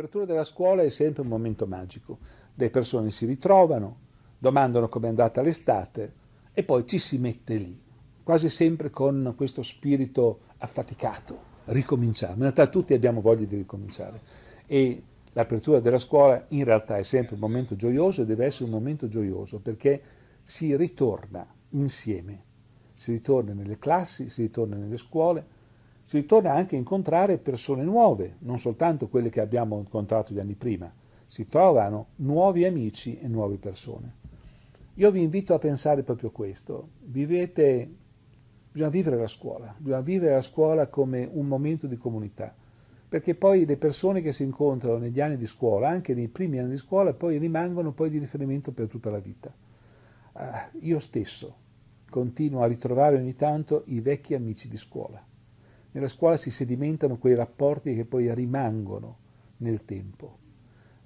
l'apertura della scuola è sempre un momento magico. Le persone si ritrovano, domandano com'è andata l'estate e poi ci si mette lì, quasi sempre con questo spirito affaticato, ricominciamo. In realtà tutti abbiamo voglia di ricominciare e l'apertura della scuola in realtà è sempre un momento gioioso e deve essere un momento gioioso perché si ritorna insieme, si ritorna nelle classi, si ritorna nelle scuole si torna anche a incontrare persone nuove, non soltanto quelle che abbiamo incontrato gli anni prima, si trovano nuovi amici e nuove persone. Io vi invito a pensare proprio questo, vivete, bisogna vivere la scuola, bisogna vivere la scuola come un momento di comunità, perché poi le persone che si incontrano negli anni di scuola, anche nei primi anni di scuola, poi rimangono poi di riferimento per tutta la vita. Uh, io stesso continuo a ritrovare ogni tanto i vecchi amici di scuola. Nella scuola si sedimentano quei rapporti che poi rimangono nel tempo.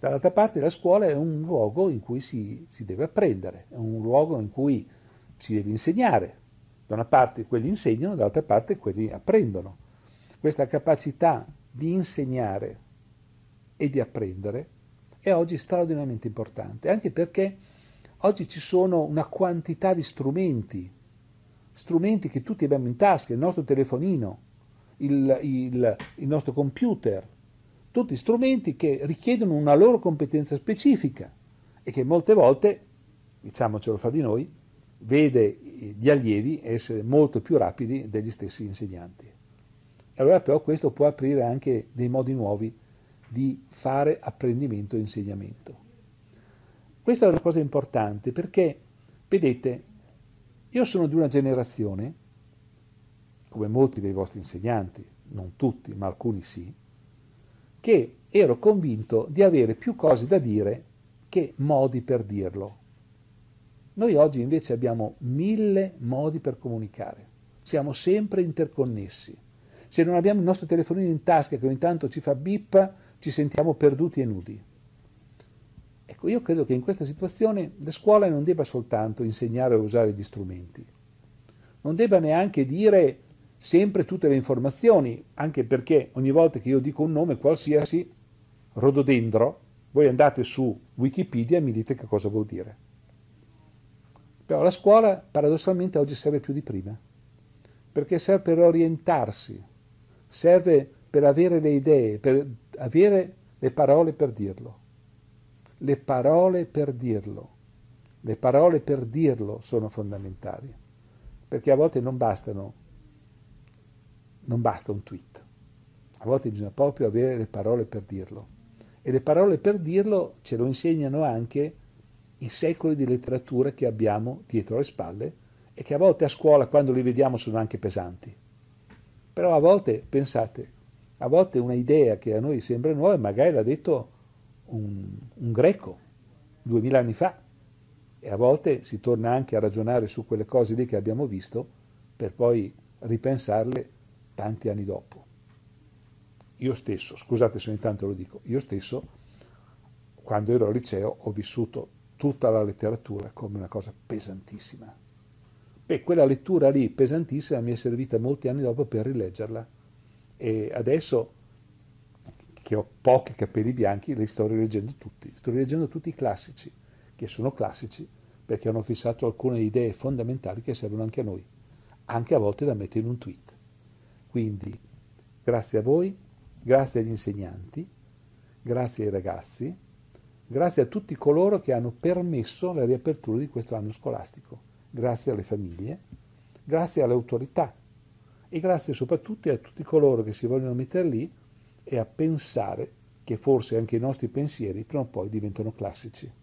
Dall'altra parte la scuola è un luogo in cui si, si deve apprendere, è un luogo in cui si deve insegnare. Da una parte quelli insegnano, dall'altra parte quelli apprendono. Questa capacità di insegnare e di apprendere è oggi straordinariamente importante, anche perché oggi ci sono una quantità di strumenti, strumenti che tutti abbiamo in tasca, il nostro telefonino, il, il, il nostro computer, tutti strumenti che richiedono una loro competenza specifica e che molte volte, diciamocelo fra di noi, vede gli allievi essere molto più rapidi degli stessi insegnanti. Allora però questo può aprire anche dei modi nuovi di fare apprendimento e insegnamento. Questa è una cosa importante perché, vedete, io sono di una generazione come molti dei vostri insegnanti, non tutti, ma alcuni sì, che ero convinto di avere più cose da dire che modi per dirlo. Noi oggi invece abbiamo mille modi per comunicare, siamo sempre interconnessi. Se non abbiamo il nostro telefonino in tasca che ogni tanto ci fa bip, ci sentiamo perduti e nudi. Ecco, io credo che in questa situazione la scuola non debba soltanto insegnare a usare gli strumenti, non debba neanche dire sempre tutte le informazioni, anche perché ogni volta che io dico un nome qualsiasi, rododendro, voi andate su Wikipedia e mi dite che cosa vuol dire. Però la scuola paradossalmente oggi serve più di prima, perché serve per orientarsi, serve per avere le idee, per avere le parole per dirlo. Le parole per dirlo. Le parole per dirlo sono fondamentali, perché a volte non bastano non basta un tweet. A volte bisogna proprio avere le parole per dirlo. E le parole per dirlo ce lo insegnano anche i secoli di letteratura che abbiamo dietro le spalle e che a volte a scuola quando li vediamo sono anche pesanti. Però a volte, pensate, a volte una idea che a noi sembra nuova magari l'ha detto un, un greco duemila anni fa e a volte si torna anche a ragionare su quelle cose lì che abbiamo visto per poi ripensarle tanti anni dopo. Io stesso, scusate se ogni tanto lo dico, io stesso quando ero al liceo ho vissuto tutta la letteratura come una cosa pesantissima. Beh, quella lettura lì pesantissima mi è servita molti anni dopo per rileggerla e adesso che ho pochi capelli bianchi li sto rileggendo tutti, sto rileggendo tutti i classici, che sono classici perché hanno fissato alcune idee fondamentali che servono anche a noi, anche a volte da mettere in un tweet. Quindi grazie a voi, grazie agli insegnanti, grazie ai ragazzi, grazie a tutti coloro che hanno permesso la riapertura di questo anno scolastico, grazie alle famiglie, grazie alle autorità e grazie soprattutto a tutti coloro che si vogliono mettere lì e a pensare che forse anche i nostri pensieri prima o poi diventano classici.